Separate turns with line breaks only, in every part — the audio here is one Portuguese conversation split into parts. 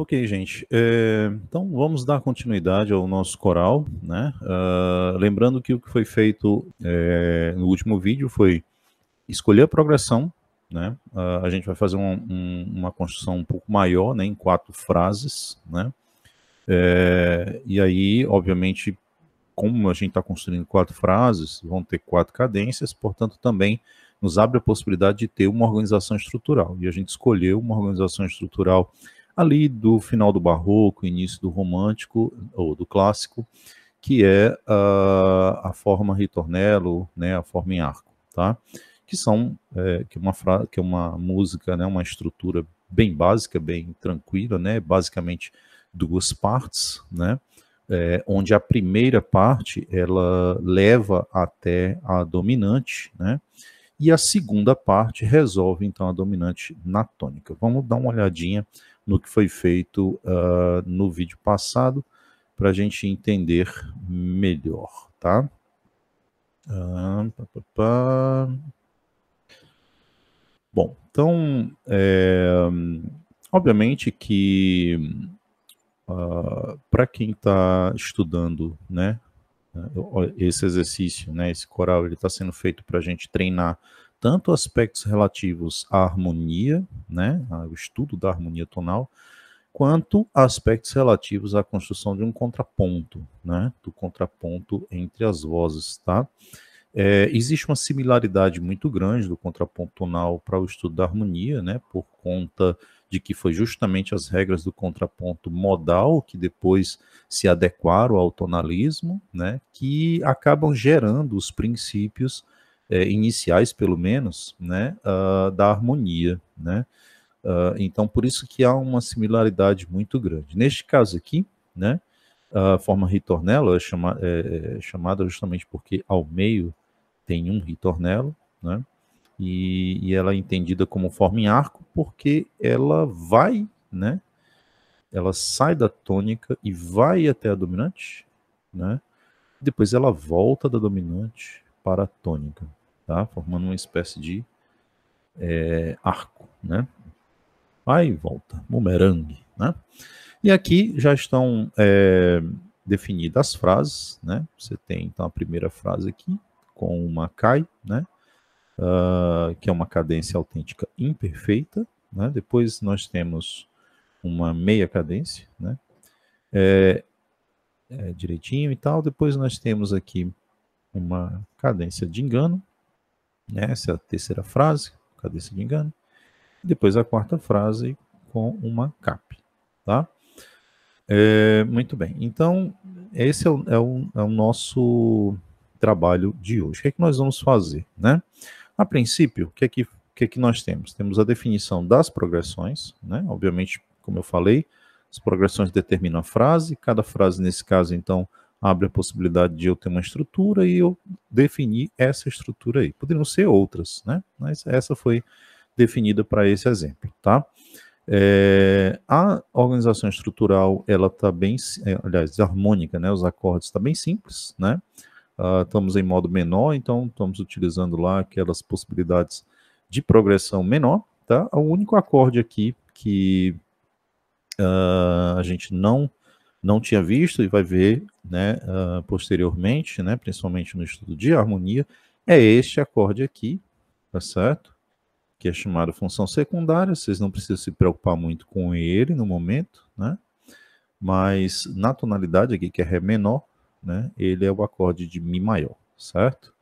Ok, gente. É, então vamos dar continuidade ao nosso coral, né? Uh, lembrando que o que foi feito é, no último vídeo foi escolher a progressão, né? Uh, a gente vai fazer um, um, uma construção um pouco maior, né? Em quatro frases, né? É, e aí, obviamente, como a gente está construindo quatro frases, vão ter quatro cadências, portanto, também nos abre a possibilidade de ter uma organização estrutural. E a gente escolheu uma organização estrutural estrutural ali do final do barroco, início do romântico ou do clássico, que é a, a forma ritornello, né, a forma em arco, tá? Que são é, que é uma que é uma música, né, uma estrutura bem básica, bem tranquila, né, basicamente duas partes, né? É, onde a primeira parte ela leva até a dominante, né? E a segunda parte resolve então a dominante na tônica. Vamos dar uma olhadinha no que foi feito uh, no vídeo passado, para a gente entender melhor, tá? Uh, pá, pá, pá. Bom, então, é, obviamente que uh, ah, para quem está estudando, né, né esse exercício, né, esse coral, ele está sendo feito para a gente treinar tanto aspectos relativos à harmonia, né, ao estudo da harmonia tonal, quanto aspectos relativos à construção de um contraponto, né, do contraponto entre as vozes, tá? É, existe uma similaridade muito grande do contraponto tonal para o estudo da harmonia, né, por conta de que foi justamente as regras do contraponto modal que depois se adequaram ao tonalismo, né, que acabam gerando os princípios é, iniciais, pelo menos, né, uh, da harmonia, né? Uh, então, por isso que há uma similaridade muito grande. Neste caso aqui, né, a forma ritornelo é, chama, é, é chamada justamente porque ao meio tem um ritornelo, né? E, e, ela é entendida como forma em arco porque ela vai, né? Ela sai da tônica e vai até a dominante, né? Depois ela volta da dominante para a tônica tá? formando uma espécie de é, arco. Né? Vai e volta, bumerangue. Né? E aqui já estão é, definidas as frases. Né? Você tem então a primeira frase aqui, com uma CAI, né? Uh, que é uma cadência autêntica imperfeita. Né? Depois nós temos uma meia cadência, né? É, é, direitinho e tal. Depois nós temos aqui uma cadência de engano, né? Essa é a terceira frase, se me engano. Depois a quarta frase com uma cap. Tá? É, muito bem. Então, esse é o, é, o, é o, nosso trabalho de hoje. O que é que nós vamos fazer? Né? A princípio, o que é que, que, é que nós temos? Temos a definição das progressões, né? obviamente, como eu falei, as progressões determinam a frase, cada frase, nesse caso, então, abre a possibilidade de eu ter uma estrutura e eu definir essa estrutura aí. Poderiam ser outras, né? Mas essa foi definida para esse exemplo, tá? É, a organização estrutural, ela está bem, é, aliás, harmônica, né? Os acordes está bem simples, né? Uh, estamos em modo menor, então estamos utilizando lá aquelas possibilidades de progressão menor, tá? O único acorde aqui que uh, a gente não não tinha visto e vai ver né, uh, posteriormente, né, principalmente no estudo de harmonia, é este acorde aqui, tá certo? Que é chamado função secundária, vocês não precisam se preocupar muito com ele no momento, né? Mas na tonalidade aqui, que é Ré menor, né, ele é o acorde de Mi maior, certo?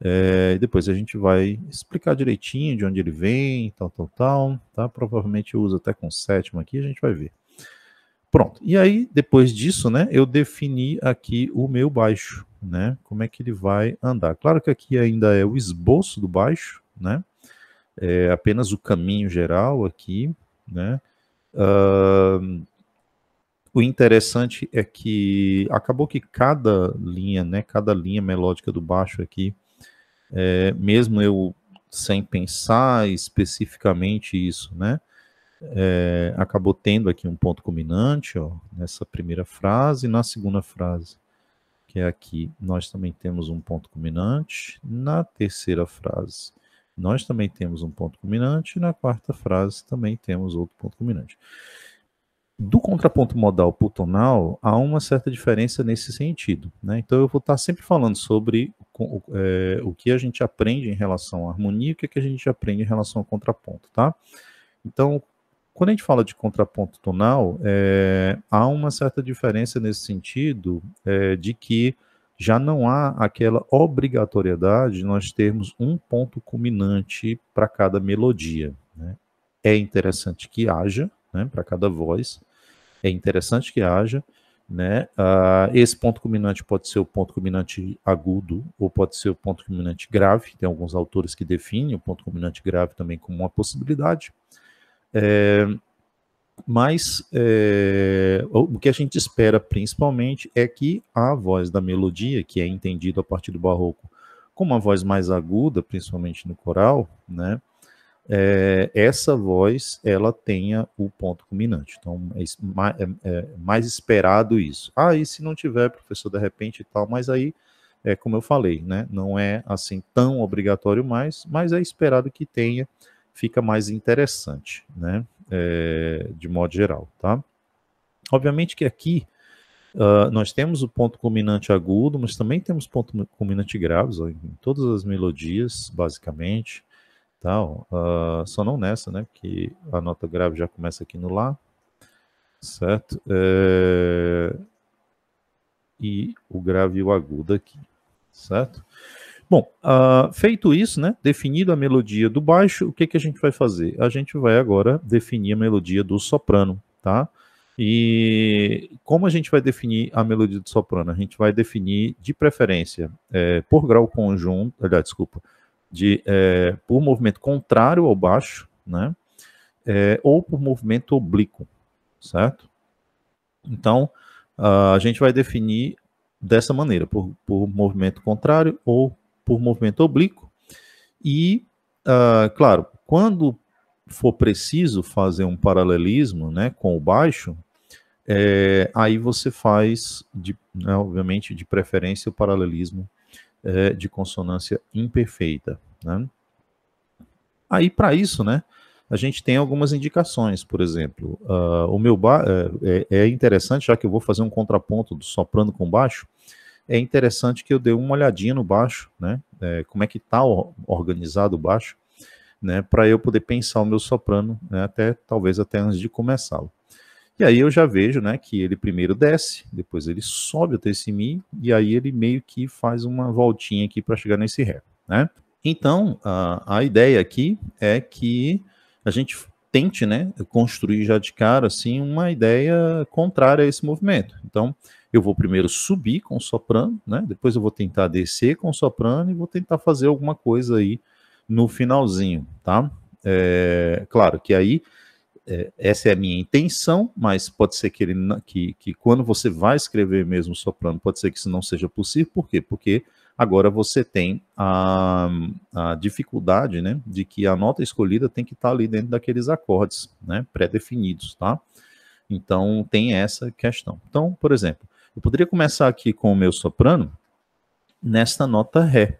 É, depois a gente vai explicar direitinho de onde ele vem, tal, tal, tal, tá? Provavelmente usa até com sétima aqui, a gente vai ver. Pronto. E aí, depois disso, né, eu defini aqui o meu baixo, né? Como é que ele vai andar. Claro que aqui ainda é o esboço do baixo, né? É apenas o caminho geral aqui, né? Uh, o interessante é que acabou que cada linha, né, cada linha melódica do baixo aqui, é, mesmo eu sem pensar especificamente isso, né, é, acabou tendo aqui um ponto culminante, ó, nessa primeira frase, na segunda frase, que é aqui, nós também temos um ponto culminante, na terceira frase, nós também temos um ponto culminante, e na quarta frase também temos outro ponto culminante. Do contraponto modal tonal, há uma certa diferença nesse sentido. Né? Então, eu vou estar sempre falando sobre o, é, o que a gente aprende em relação à harmonia e o que é a gente aprende em relação ao contraponto. Tá? Então, quando a gente fala de contraponto tonal, é, há uma certa diferença nesse sentido é, de que já não há aquela obrigatoriedade de nós termos um ponto culminante para cada melodia. Né? É interessante que haja né, para cada voz, é interessante que haja. Né? Ah, esse ponto culminante pode ser o ponto culminante agudo ou pode ser o ponto culminante grave. Tem alguns autores que definem o ponto culminante grave também como uma possibilidade. É, mas é, o que a gente espera principalmente é que a voz da melodia, que é entendida a partir do barroco como uma voz mais aguda, principalmente no coral, né? É, essa voz ela tenha o ponto culminante. Então, é, é, é, mais esperado isso. Ah, e se não tiver, professor, de repente e tal, mas aí, é como eu falei, né? Não é assim tão obrigatório mais, mas é esperado que tenha fica mais interessante, né? É, de modo geral, tá? Obviamente que aqui uh, nós temos o ponto culminante agudo, mas também temos ponto culminante graves ó, em todas as melodias, basicamente. Tal. Uh, só não nessa, né? Porque a nota grave já começa aqui no Lá, certo? É... E o grave e o agudo aqui, certo? Bom, uh, feito isso, né, definido a melodia do baixo, o que, que a gente vai fazer? A gente vai agora definir a melodia do soprano, tá? E como a gente vai definir a melodia do soprano? A gente vai definir de preferência é, por grau conjunto, eh, aliás, desculpa, de, é, por movimento contrário ao baixo, né? É, ou por movimento oblíquo, certo? Então, uh, a gente vai definir dessa maneira, por, por movimento contrário ou por movimento oblíquo. E, uh, claro, quando for preciso fazer um paralelismo né, com o baixo, é, aí você faz, de, né, obviamente, de preferência o paralelismo é, de consonância imperfeita. Né? Aí, para isso, né, a gente tem algumas indicações, por exemplo, uh, o meu ba é, é, é, interessante, já que eu vou fazer um contraponto do soprano com baixo, é interessante que eu dê uma olhadinha no baixo, né? É, como é que está organizado o baixo, né? Para eu poder pensar o meu soprano, né? Até talvez até antes de começá-lo. E aí eu já vejo, né? Que ele primeiro desce, depois ele sobe até esse mi e aí ele meio que faz uma voltinha aqui para chegar nesse ré, né? Então a, a ideia aqui é que a gente tente, né? Construir já de cara assim uma ideia contrária a esse movimento. Então eu vou primeiro subir com o soprano, né? Depois eu vou tentar descer com o soprano e vou tentar fazer alguma coisa aí no finalzinho, tá? É, claro que aí é, essa é a minha intenção, mas pode ser que, ele, que, que quando você vai escrever mesmo soprano, pode ser que isso não seja possível, por quê? Porque agora você tem a, a dificuldade, né, de que a nota escolhida tem que estar tá ali dentro daqueles acordes, né, pré-definidos, tá? Então, tem essa questão. Então, por exemplo, eu poderia começar aqui com o meu soprano nesta nota Ré.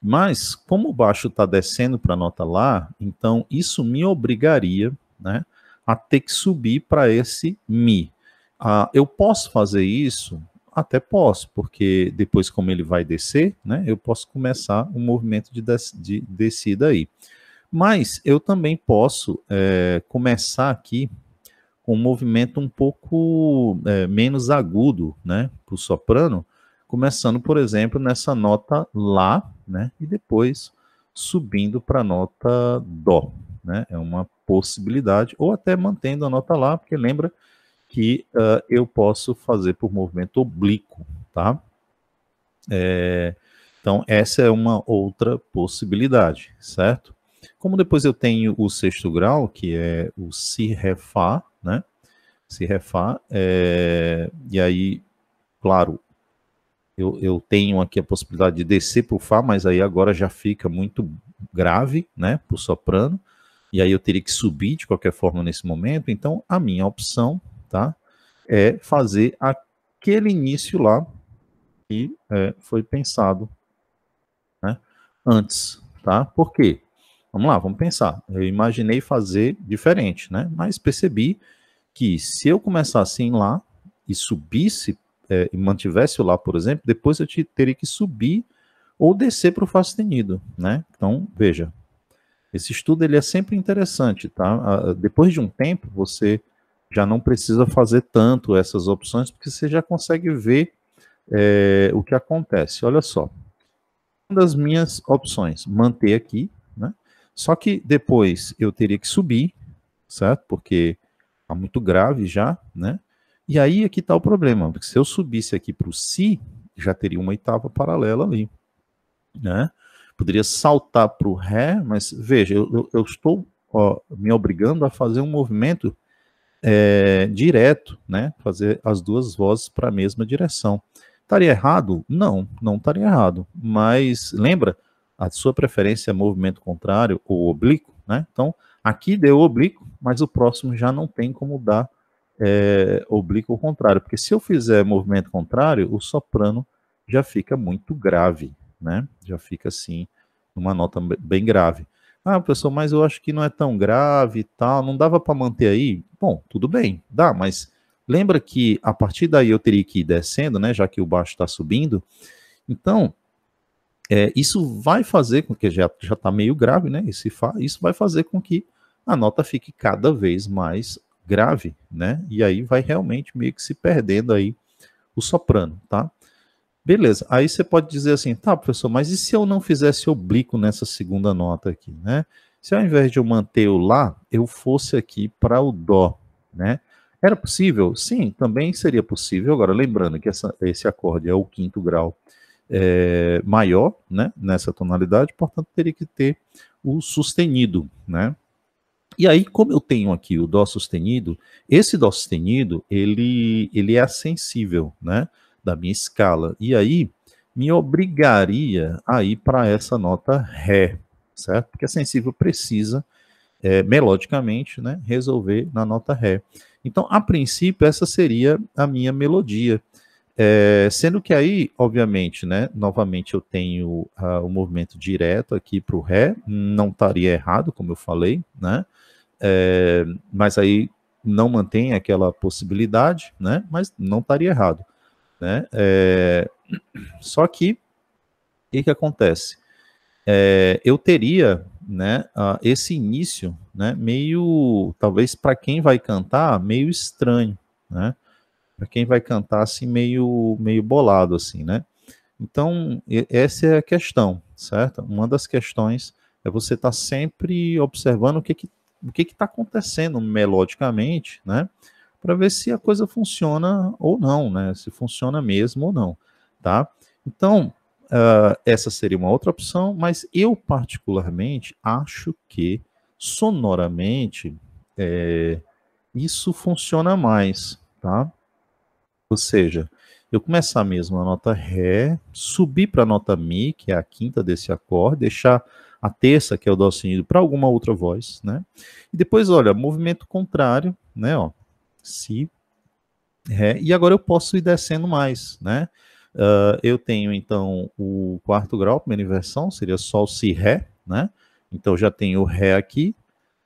Mas, como o baixo está descendo para a nota Lá, então isso me obrigaria né, a ter que subir para esse Mi. Ah, eu posso fazer isso? Até posso, porque depois, como ele vai descer, né, eu posso começar um movimento de, des de descida aí. Mas eu também posso é, começar aqui com um movimento um pouco é, menos agudo, né, para o soprano, começando, por exemplo, nessa nota Lá, né, e depois subindo para a nota Dó, né, é uma possibilidade, ou até mantendo a nota Lá, porque lembra que uh, eu posso fazer por movimento oblíquo, tá? É, então, essa é uma outra possibilidade, certo? Como depois eu tenho o sexto grau, que é o Si, Ré, Fá, né? Se refá. É, e aí, claro, eu, eu, tenho aqui a possibilidade de descer para o Fá, mas aí agora já fica muito grave, né? Para o soprano. E aí eu teria que subir de qualquer forma nesse momento. Então, a minha opção, tá? É fazer aquele início lá que é, foi pensado né, antes, tá? Por quê? Vamos lá, vamos pensar. Eu imaginei fazer diferente, né? Mas percebi que se eu começasse em lá e subisse é, e mantivesse o lá, por exemplo, depois eu te, teria que subir ou descer para o Fá sustenido, né? Então, veja, esse estudo ele é sempre interessante, tá? Depois de um tempo, você já não precisa fazer tanto essas opções, porque você já consegue ver é, o que acontece. Olha só, uma das minhas opções, manter aqui, só que depois eu teria que subir, certo? Porque está muito grave já, né? E aí aqui é está o problema, porque se eu subisse aqui para o Si, já teria uma oitava paralela ali, né? Poderia saltar para o Ré, mas veja, eu, eu, eu estou ó, me obrigando a fazer um movimento é, direto, né? Fazer as duas vozes para a mesma direção. Estaria errado? Não, não estaria errado. Mas lembra, a sua preferência é movimento contrário ou oblíquo, né? Então, aqui deu oblíquo, mas o próximo já não tem como dar é, oblíquo ou contrário, porque se eu fizer movimento contrário, o soprano já fica muito grave, né? Já fica assim, uma nota bem grave. Ah, pessoal, mas eu acho que não é tão grave e tal, não dava para manter aí? Bom, tudo bem, dá, mas lembra que a partir daí eu teria que ir descendo, né? Já que o baixo está subindo. Então, é, isso vai fazer com que já já está meio grave, né? Esse fa, isso vai fazer com que a nota fique cada vez mais grave, né? E aí vai realmente meio que se perdendo aí o soprano, tá? Beleza, aí você pode dizer assim, tá, professor, mas e se eu não fizesse oblíquo nessa segunda nota aqui, né? Se ao invés de eu manter o Lá, eu fosse aqui para o Dó, né? Era possível? Sim, também seria possível. Agora, lembrando que essa, esse acorde é o quinto grau é, maior né, nessa tonalidade, portanto, teria que ter o sustenido. Né? E aí, como eu tenho aqui o Dó sustenido, esse Dó sustenido ele, ele é sensível, né, da minha escala. E aí me obrigaria a ir para essa nota Ré, certo? Porque a sensível precisa, é, melodicamente, né, resolver na nota Ré. Então, a princípio, essa seria a minha melodia. É, sendo que aí, obviamente, né, novamente eu tenho uh, o movimento direto aqui para o Ré, não estaria errado, como eu falei, né, é, mas aí não mantém aquela possibilidade, né, mas não estaria errado. Né, é, só que, o que, que acontece? É, eu teria né, uh, esse início né, meio, talvez para quem vai cantar, meio estranho, né, para quem vai cantar assim meio meio bolado assim, né? Então, essa é a questão, certo? Uma das questões é você estar tá sempre observando o que que o que está acontecendo melodicamente, né? Para ver se a coisa funciona ou não, né? Se funciona mesmo ou não, tá? Então, uh, essa seria uma outra opção, mas eu particularmente acho que sonoramente é, isso funciona mais, tá? Ou seja, eu começar mesmo mesma nota Ré, subir para a nota Mi, que é a quinta desse acorde, deixar a terça, que é o Dó sustenido, para alguma outra voz, né? E depois, olha, movimento contrário, né? Ó, si, Ré, e agora eu posso ir descendo mais, né? Uh, eu tenho, então, o quarto grau, primeira inversão, seria Sol, Si, Ré, né? Então já tenho o Ré aqui,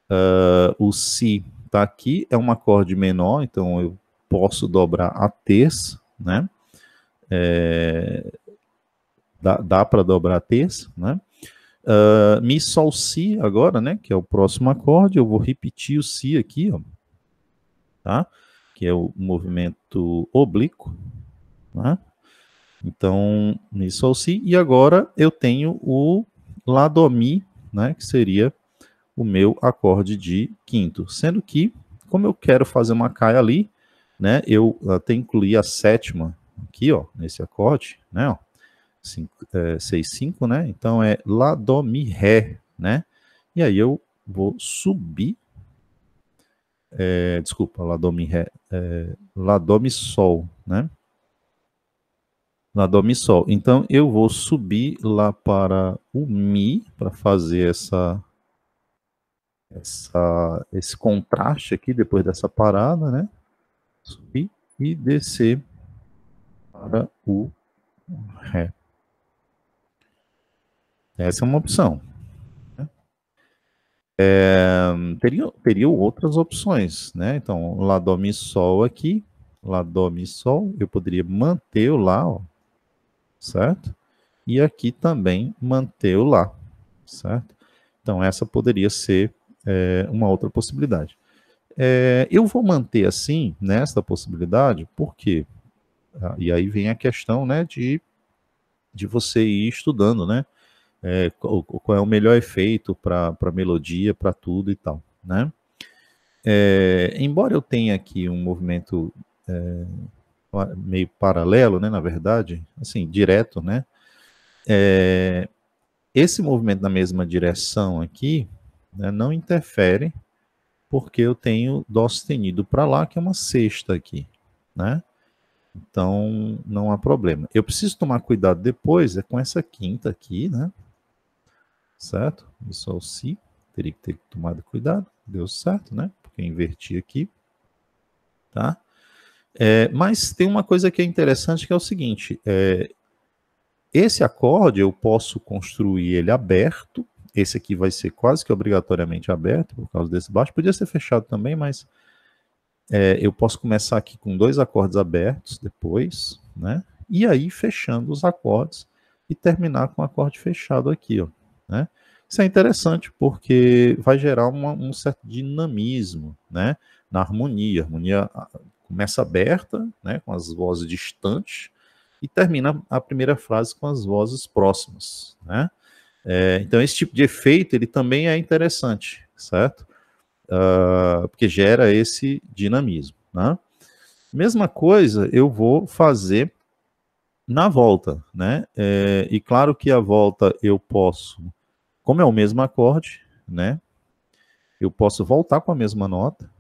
uh, o Si está aqui, é um acorde menor, então eu posso dobrar a T's, né? É, dá dá para dobrar a T's, né? Uh, ah, mi Sol Si agora, né? Que é o próximo acorde. Eu vou repetir o Si aqui, ó. Tá? Que é o movimento oblíquo. Né? Então, Mi Sol Si. E agora eu tenho o Lá Do Mi, né? Que seria o meu acorde de quinto. Sendo que, como eu quero fazer uma caia ali, né? Eu até ah, incluí a sétima aqui, ó, nesse acorde, né? Ó, cinco, é, seis, cinco, né? Então é Lá, Dó, Mi, Ré, né? E aí eu vou subir, é, desculpa, Lá, Dó, Mi, Ré, é, Lá, Dó, Mi, Sol, né? Lá, Dó, Mi, Sol. Então eu vou subir lá para o Mi, para fazer essa essa, esse contraste aqui depois dessa parada, né? subir e descer para o Ré. Essa é uma opção. Né? É, teria, teria outras opções, né? Então, Lá, Dó, Mi, Sol aqui, Lá, Dó, Mi, Sol, eu poderia manter o Lá, ó, certo? E aqui também manter o Lá, certo? Então, essa poderia ser é, uma outra possibilidade. É, eu vou manter assim, nesta possibilidade, porque ah, e aí vem a questão né, de, de você ir estudando, né? É, qual, qual, é o melhor efeito para a melodia, para tudo e tal, né? É, embora eu tenha aqui um movimento é, meio paralelo, né, na verdade, assim, direto, né? É, esse movimento na mesma direção aqui né, não interfere porque eu tenho dó sustenido para lá, que é uma sexta aqui, né? Então, não há problema. Eu preciso tomar cuidado depois, é com essa quinta aqui, né? Certo? Isso só é o si, teria que ter tomado cuidado, deu certo, né? Porque eu inverti aqui, tá? É, mas tem uma coisa que é interessante que é o seguinte, é, esse acorde eu posso construir ele aberto, esse aqui vai ser quase que obrigatoriamente aberto por causa desse baixo. Podia ser fechado também, mas é, eu posso começar aqui com dois acordes abertos depois, né? E aí fechando os acordes e terminar com um acorde fechado aqui, ó, né? Isso é interessante porque vai gerar uma, um certo dinamismo, né? Na harmonia. A harmonia começa aberta, né? Com as vozes distantes e termina a primeira frase com as vozes próximas, né? É, então, esse tipo de efeito ele também é interessante, certo? Uh, porque gera esse dinamismo. Né? Mesma coisa eu vou fazer na volta, né? É, e claro que a volta eu posso, como é o mesmo acorde, né? Eu posso voltar com a mesma nota,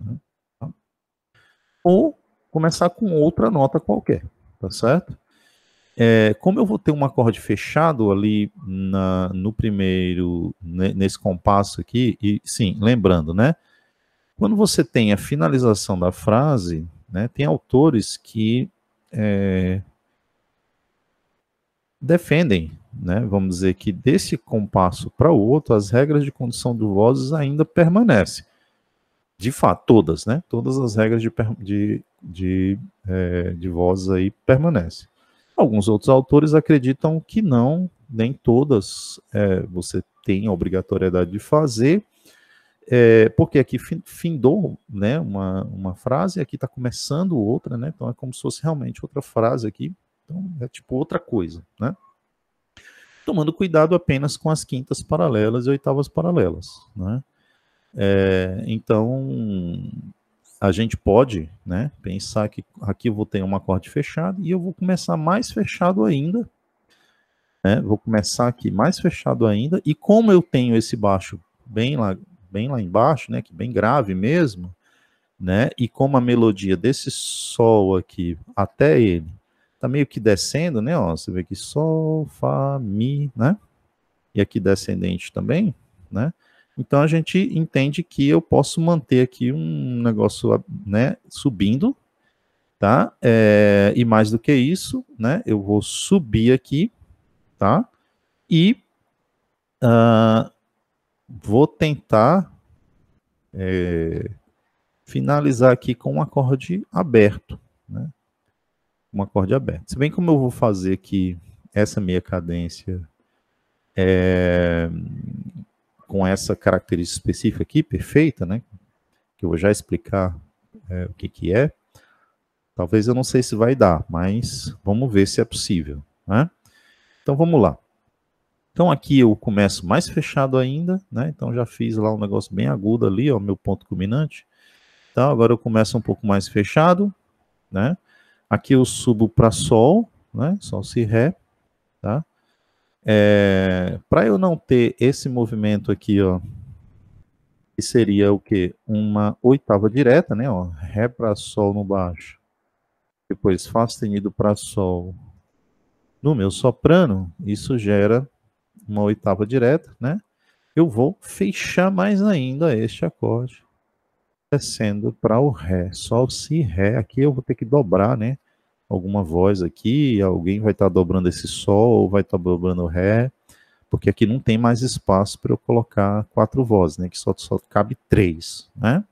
né? ou começar com outra nota qualquer, tá certo? É, como eu vou ter um acorde fechado ali na, no primeiro, nesse compasso aqui, e sim, lembrando, né? Quando você tem a finalização da frase, né, tem autores que é, defendem, né, vamos dizer que desse compasso para o outro, as regras de condução de vozes ainda permanecem. De fato, todas, né? Todas as regras de, de, de, é, de vozes aí permanecem. Alguns outros autores acreditam que não, nem todas é, você tem a obrigatoriedade de fazer, é, porque aqui findou né, uma, uma frase, aqui está começando outra, né, então é como se fosse realmente outra frase aqui, então é tipo outra coisa, né? Tomando cuidado apenas com as quintas paralelas e oitavas paralelas, né? É, então, a gente pode né, pensar que aqui eu vou ter um acorde fechado e eu vou começar mais fechado ainda. Né? Vou começar aqui mais fechado ainda. E como eu tenho esse baixo bem lá, bem lá embaixo, né, que bem grave mesmo, né, e como a melodia desse sol aqui até ele está meio que descendo, né? Ó, você vê que sol, fá, mi, né? E aqui descendente também, né? Então a gente entende que eu posso manter aqui um negócio né, subindo, tá? É, e mais do que isso, né? Eu vou subir aqui, tá? E uh, vou tentar é, finalizar aqui com um acorde aberto, né? Um acorde aberto. Se bem como eu vou fazer aqui essa meia cadência é, com essa característica específica aqui, perfeita, né? Que eu vou já explicar é, o que, que é. Talvez eu não sei se vai dar, mas vamos ver se é possível. Né? Então vamos lá. Então aqui eu começo mais fechado ainda, né? Então já fiz lá um negócio bem agudo ali, ó, meu ponto culminante. Então agora eu começo um pouco mais fechado, né? Aqui eu subo para sol, né? Sol si ré, tá? É, Para eu não ter esse movimento aqui, ó, que seria o que? Uma oitava direta, né? Ó, ré para sol no baixo, depois fá sustenido para sol no meu soprano, isso gera uma oitava direta, né? Eu vou fechar mais ainda este acorde, descendo para o ré, sol, si, ré. Aqui eu vou ter que dobrar, né? alguma voz aqui, alguém vai estar tá dobrando esse sol ou vai estar tá dobrando ré, porque aqui não tem mais espaço para eu colocar quatro vozes, né? Que só, só cabe três, né?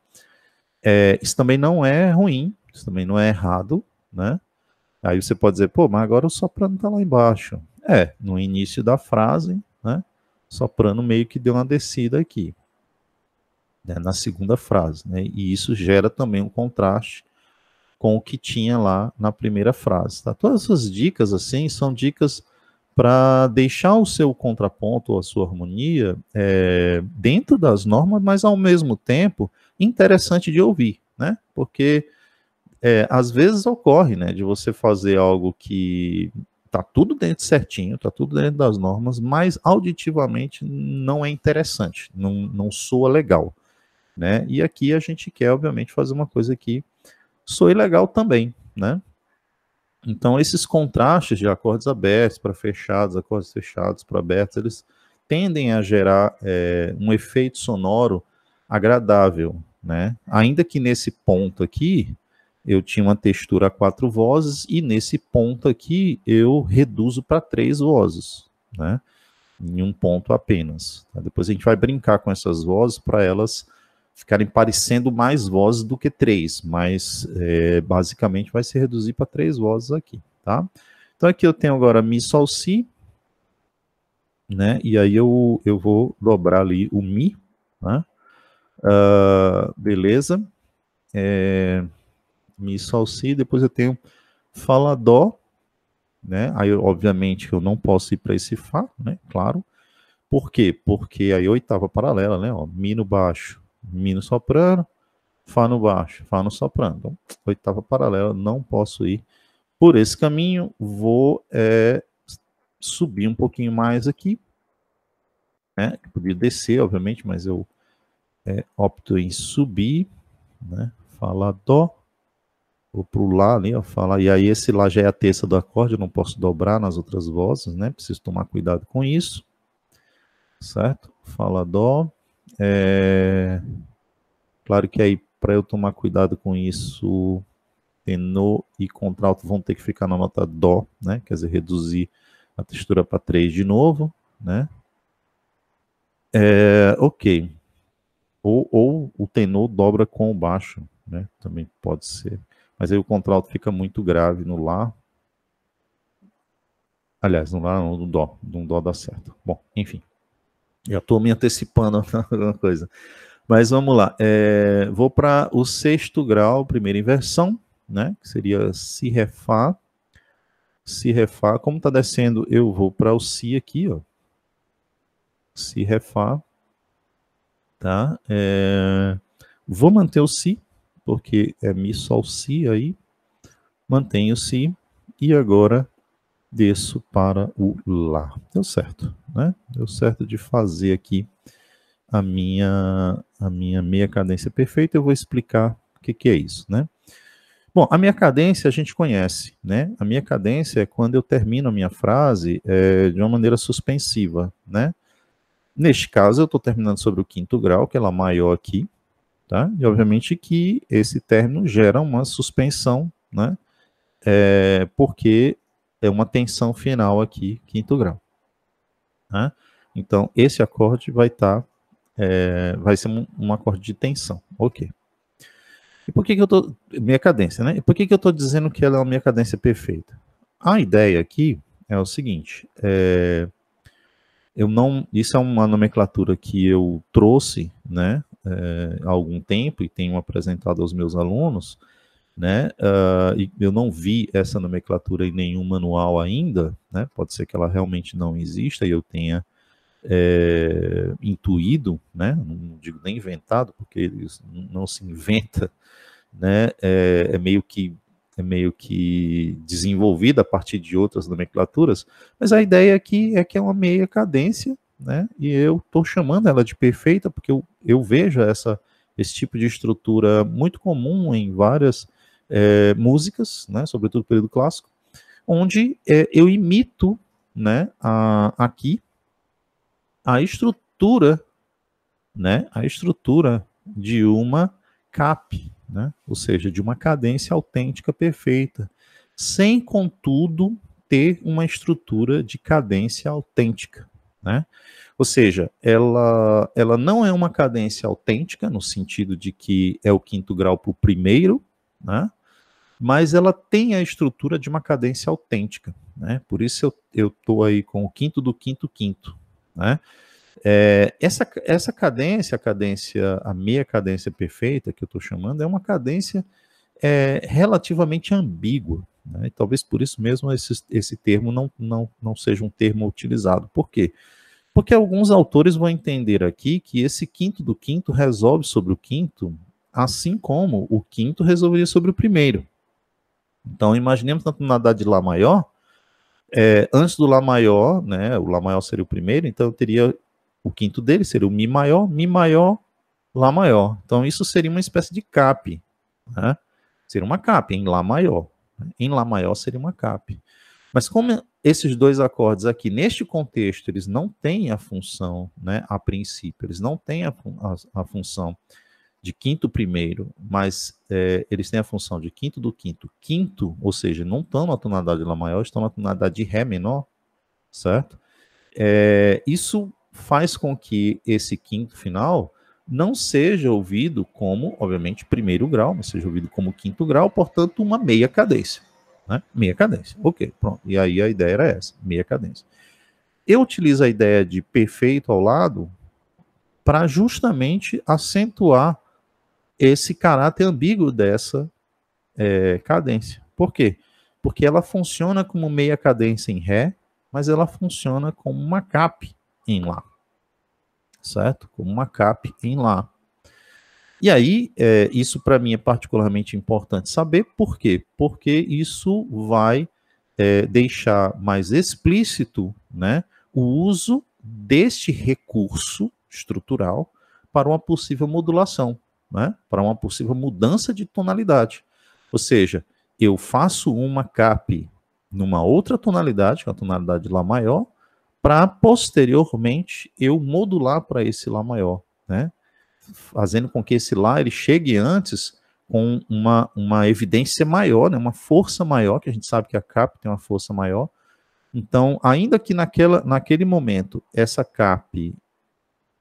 É, isso também não é ruim, isso também não é errado, né? Aí você pode dizer, pô, mas agora o soprano está lá embaixo. É, no início da frase, né? Soprano meio que deu uma descida aqui, né, na segunda frase, né? E isso gera também um contraste com o que tinha lá na primeira frase. Tá? Todas essas dicas assim são dicas para deixar o seu contraponto ou a sua harmonia é, dentro das normas, mas ao mesmo tempo interessante de ouvir, né? Porque é, às vezes ocorre, né, de você fazer algo que tá tudo dentro certinho, tá tudo dentro das normas, mas auditivamente não é interessante, não, não soa legal, né? E aqui a gente quer, obviamente, fazer uma coisa que sou ilegal também, né? Então, esses contrastes de acordes abertos para fechados, acordes fechados para abertos, eles tendem a gerar é, um efeito sonoro agradável, né? Ainda que nesse ponto aqui eu tinha uma textura a quatro vozes e nesse ponto aqui eu reduzo para três vozes, né? Em um ponto apenas. Tá? Depois a gente vai brincar com essas vozes para elas ficarem parecendo mais vozes do que três, mas é, basicamente vai se reduzir para três vozes aqui, tá? Então aqui eu tenho agora Mi, Sol, Si, né? E aí eu, eu vou dobrar ali o Mi, né? Uh, beleza. É, mi, Sol, Si, depois eu tenho Fala, Dó, né? Aí, obviamente, eu não posso ir para esse Fá, né? Claro. Por quê? Porque aí oitava paralela, né? Ó, mi no baixo, Mi no soprano, Fá no baixo, Fá no soprano. Então, oitava paralela, não posso ir por esse caminho. Vou é, subir um pouquinho mais aqui. Né? Eu podia descer, obviamente, mas eu é, opto em subir. Né? Fala Dó. Vou para o Lá ali, ó, fala. E aí esse Lá já é a terça do acorde, eu não posso dobrar nas outras vozes, né? Preciso tomar cuidado com isso. Certo? Fala Dó. É... Claro que aí, para eu tomar cuidado com isso, tenor e contralto vão ter que ficar na nota dó, né? Quer dizer, reduzir a textura para 3 de novo, né? É, ok. Ou, ou, o tenor dobra com o baixo, né? Também pode ser. Mas aí o contralto fica muito grave no Lá. Aliás, no Lá não, no Dó. No Dó dá certo. Bom, enfim. Já estou me antecipando alguma coisa. Mas vamos lá. É, vou para o sexto grau, primeira inversão, né? Que seria si fá, Si fá. Como está descendo, eu vou para o si aqui, ó. Si fá, Tá? É, vou manter o si, porque é mi sol si aí. Mantenho o si. E agora desço para o lá. Deu certo, né? Deu certo de fazer aqui a minha, a minha meia cadência perfeita. Eu vou explicar o que, que é isso, né? Bom, a minha cadência a gente conhece, né? A minha cadência é quando eu termino a minha frase é, de uma maneira suspensiva, né? Neste caso, eu estou terminando sobre o quinto grau, que é lá maior aqui, tá? E obviamente que esse término gera uma suspensão, né? É, porque é uma tensão final aqui, quinto grau. Né? Então, esse acorde vai estar, tá, é, vai ser um, um, acorde de tensão, ok. E por que, que eu tô, minha cadência, né? E por que, que eu estou dizendo que ela é uma minha cadência perfeita? A ideia aqui é o seguinte, é, eu não, isso é uma nomenclatura que eu trouxe, né, é, há algum tempo e tenho apresentado aos meus alunos, né? Uh, eu não vi essa nomenclatura em nenhum manual ainda, né? Pode ser que ela realmente não exista e eu tenha é, intuído, né? Não digo nem inventado, porque não se inventa, né? É, é, meio que é meio que desenvolvida a partir de outras nomenclaturas, mas a ideia aqui é, é que é uma meia cadência, né? E eu estou chamando ela de perfeita porque eu, eu vejo essa esse tipo de estrutura muito comum em várias é, músicas, né, sobretudo período clássico, onde é, eu imito né, a, aqui a estrutura, né, a estrutura de uma cap, né, ou seja, de uma cadência autêntica perfeita, sem contudo ter uma estrutura de cadência autêntica, né? Ou seja, ela, ela não é uma cadência autêntica no sentido de que é o quinto grau para o primeiro, né? mas ela tem a estrutura de uma cadência autêntica. Né? Por isso eu estou aí com o quinto do quinto quinto. Né? É, essa, essa cadência, a cadência, a meia cadência perfeita que eu estou chamando, é uma cadência é, relativamente ambígua. Né? E talvez por isso mesmo esse, esse termo não, não, não seja um termo utilizado. Por quê? Porque alguns autores vão entender aqui que esse quinto do quinto resolve sobre o quinto assim como o quinto resolveria sobre o primeiro. Então, imaginemos tanto na tonalidade de Lá maior, é, antes do Lá maior, né, o Lá maior seria o primeiro, então eu teria o quinto dele, seria o Mi maior, Mi maior, Lá maior. Então, isso seria uma espécie de cap. Né? Seria uma cap em Lá maior. Né? Em Lá maior seria uma cap. Mas como esses dois acordes aqui, neste contexto, eles não têm a função, né, a princípio, eles não têm a, a, a função de quinto primeiro, mas é, eles têm a função de quinto do quinto, quinto, ou seja, não estão na tonalidade de Lá maior, estão na tonalidade de Ré menor, certo? É, isso faz com que esse quinto final não seja ouvido como, obviamente, primeiro grau, mas seja ouvido como quinto grau, portanto, uma meia cadência. Né? Meia cadência, ok, pronto. E aí a ideia era essa, meia cadência. Eu utilizo a ideia de perfeito ao lado para justamente acentuar esse caráter ambíguo dessa é, cadência. Por quê? Porque ela funciona como meia cadência em Ré, mas ela funciona como uma cap em Lá. Certo? Como uma cap em Lá. E aí, é, isso para mim é particularmente importante saber por quê? Porque isso vai é, deixar mais explícito né, o uso deste recurso estrutural para uma possível modulação né, para uma possível mudança de tonalidade. Ou seja, eu faço uma cap numa outra tonalidade, que é a tonalidade de Lá maior, para posteriormente eu modular para esse Lá maior, né? fazendo com que esse Lá ele chegue antes com uma, uma evidência maior, né? uma força maior, que a gente sabe que a cap tem uma força maior. Então, ainda que naquela, naquele momento essa cap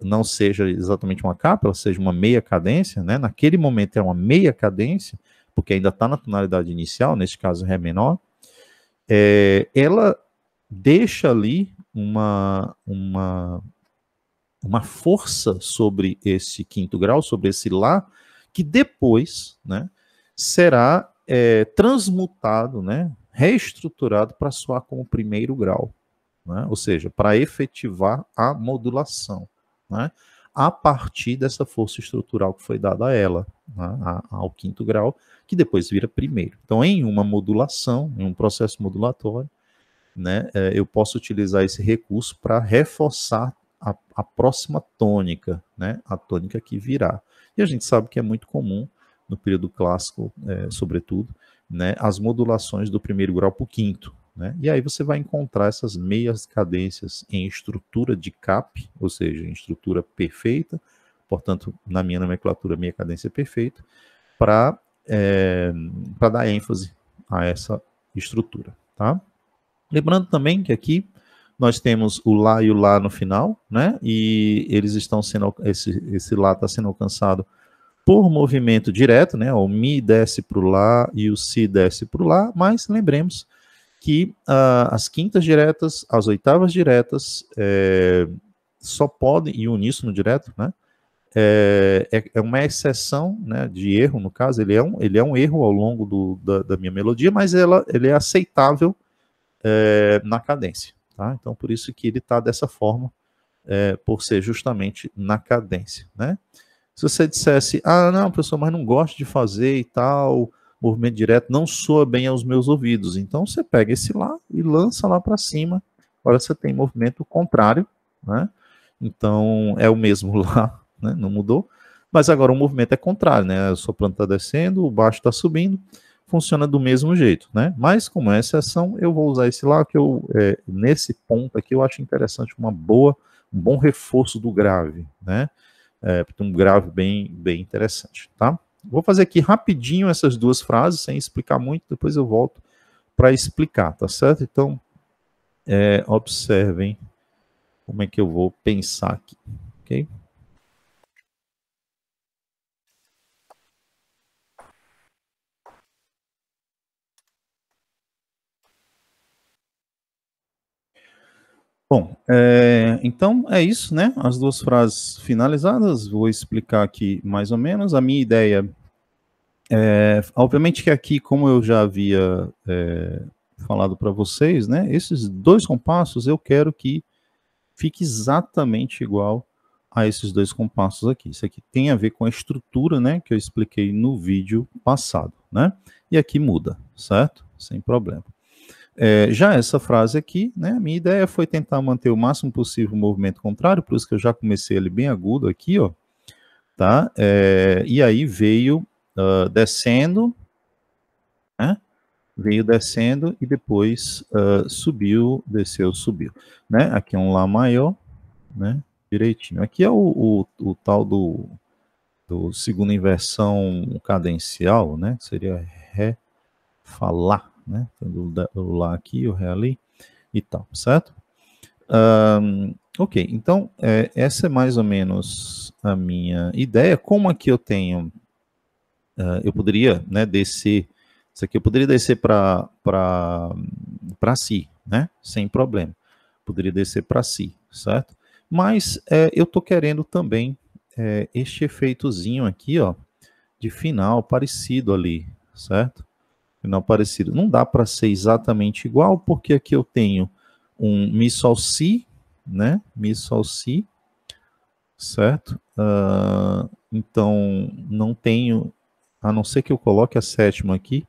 não seja exatamente uma capa, ela seja uma meia cadência, né? Naquele momento é uma meia cadência, porque ainda está na tonalidade inicial, neste caso Ré menor, é, ela deixa ali uma, uma, uma força sobre esse quinto grau, sobre esse Lá, que depois né, será é, transmutado, né, reestruturado para soar como primeiro grau, né? ou seja, para efetivar a modulação né, a partir dessa força estrutural que foi dada a ela, né, ao quinto grau, que depois vira primeiro. Então, em uma modulação, em um processo modulatório, né, é, eu posso utilizar esse recurso para reforçar a, a, próxima tônica, né, a tônica que virá. E a gente sabe que é muito comum, no período clássico, é, sobretudo, né, as modulações do primeiro grau para o quinto. Né? E aí você vai encontrar essas meias cadências em estrutura de cap, ou seja, em estrutura perfeita, portanto, na minha nomenclatura, meia cadência é perfeita, para é, dar ênfase a essa estrutura. Tá? Lembrando também que aqui nós temos o lá e o lá no final, né? E eles estão sendo esse, esse lá está sendo alcançado por movimento direto, né? O mi desce para o lá e o si desce para o lá, mas lembremos que ah, as quintas diretas, as oitavas diretas, é, só podem, e o uníssono direto, né? É, é, é, uma exceção né, de erro, no caso, ele é um, ele é um erro ao longo do, da, da, minha melodia, mas ela, ele é aceitável é, na cadência. Tá? Então, por isso que ele está dessa forma, é, por ser justamente na cadência. Né? Se você dissesse, ah, não, professor, mas não gosto de fazer e tal, movimento direto não soa bem aos meus ouvidos. Então você pega esse lá e lança lá para cima. Agora você tem movimento contrário, né? Então é o mesmo lá, né? não mudou. Mas agora o movimento é contrário, né? A soprano está descendo, o baixo está subindo, funciona do mesmo jeito, né? Mas como é exceção, eu vou usar esse lá que eu é, nesse ponto aqui eu acho interessante uma boa, um bom reforço do grave, né? É, um grave bem, bem interessante, tá? Vou fazer aqui rapidinho essas duas frases, sem explicar muito, depois eu volto para explicar, tá certo? Então, é, observem como é que eu vou pensar aqui, ok? Bom, é, então é isso, né? As duas frases finalizadas, vou explicar aqui mais ou menos. A minha ideia é, obviamente que aqui, como eu já havia é, falado para vocês, né? Esses dois compassos eu quero que fique exatamente igual a esses dois compassos aqui. Isso aqui tem a ver com a estrutura, né? Que eu expliquei no vídeo passado, né? E aqui muda, certo? Sem problema. É, já essa frase aqui, né, a minha ideia foi tentar manter o máximo possível o movimento contrário, por isso que eu já comecei ele bem agudo aqui, ó, tá? É, e aí veio uh, descendo, né? Veio descendo e depois uh, subiu, desceu, subiu, né? Aqui é um Lá maior, né? Direitinho. Aqui é o, o, o tal do, do segundo inversão cadencial, né? Seria Ré, falar, né? o lá aqui, o ré ali e tal, certo? Um, ok, então é, essa é mais ou menos a minha ideia. Como aqui eu tenho, uh, eu poderia né, descer, isso aqui eu poderia descer para si, né? Sem problema. Poderia descer para si, certo? Mas é, eu estou querendo também é, este efeitozinho aqui, ó, de final parecido ali, certo? final parecido. Não dá para ser exatamente igual, porque aqui eu tenho um Mi Sol Si, né? Mi Sol Si, certo? Uh, então, não tenho, a não ser que eu coloque a sétima aqui,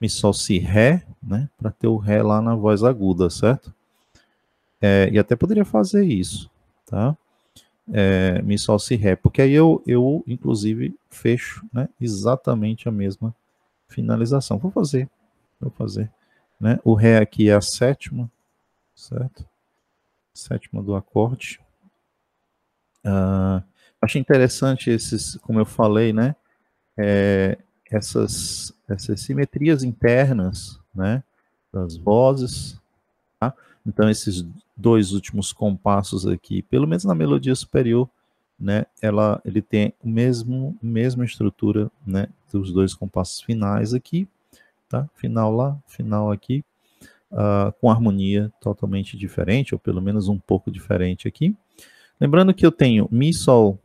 Mi Sol Si Ré, né? Para ter o Ré lá na voz aguda, certo? É, e até poderia fazer isso, tá? É, Mi Sol Si Ré, porque aí eu, eu inclusive, fecho né, exatamente a mesma finalização. Vou fazer, vou fazer. Né? O Ré aqui é a sétima, certo? Sétima do acorde. Ah, achei interessante esses, como eu falei, né? É, essas, essas simetrias internas, né? Das vozes, tá? Então, esses dois últimos compassos aqui, pelo menos na melodia superior, né, ela, ele tem o mesmo mesma estrutura, né, dos dois compassos finais aqui, tá? Final lá, final aqui, uh, com harmonia totalmente diferente, ou pelo menos um pouco diferente aqui. Lembrando que eu tenho Mi, Sol,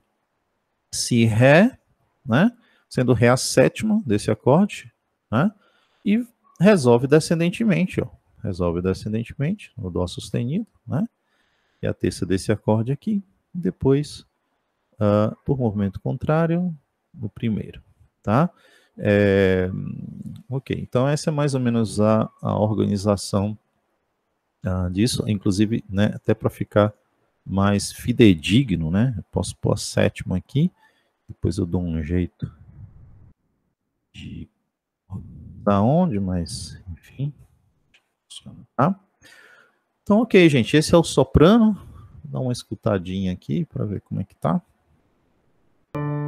Si, Ré, né? Sendo Ré a sétima desse acorde, né? E resolve descendentemente, ó. Resolve descendentemente, o Dó sustenido, né? Que é a terça desse acorde aqui. Depois uh, por movimento contrário do primeiro, tá? É, ok, então essa é mais ou menos a, a organização uh, disso, inclusive, né, até para ficar mais fidedigno, né? Eu posso pôr a sétima aqui, depois eu dou um jeito de da onde, mas enfim. Tá? Então, ok, gente, esse é o soprano. Dá uma escutadinha aqui para ver como é que tá. you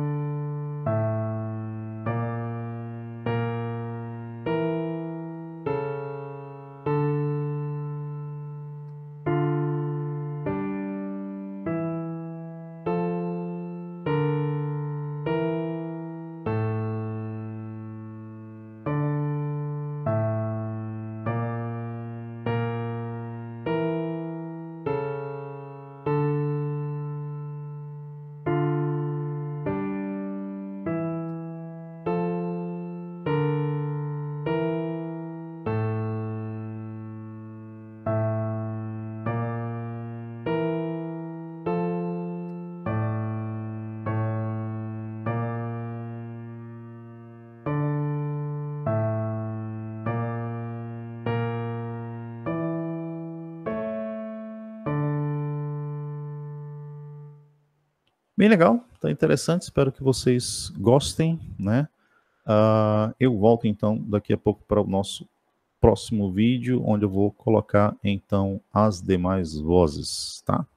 Bem legal, tá interessante, espero que vocês gostem, né? Uh, eu volto então daqui a pouco para o nosso próximo vídeo, onde eu vou colocar então as demais vozes, tá?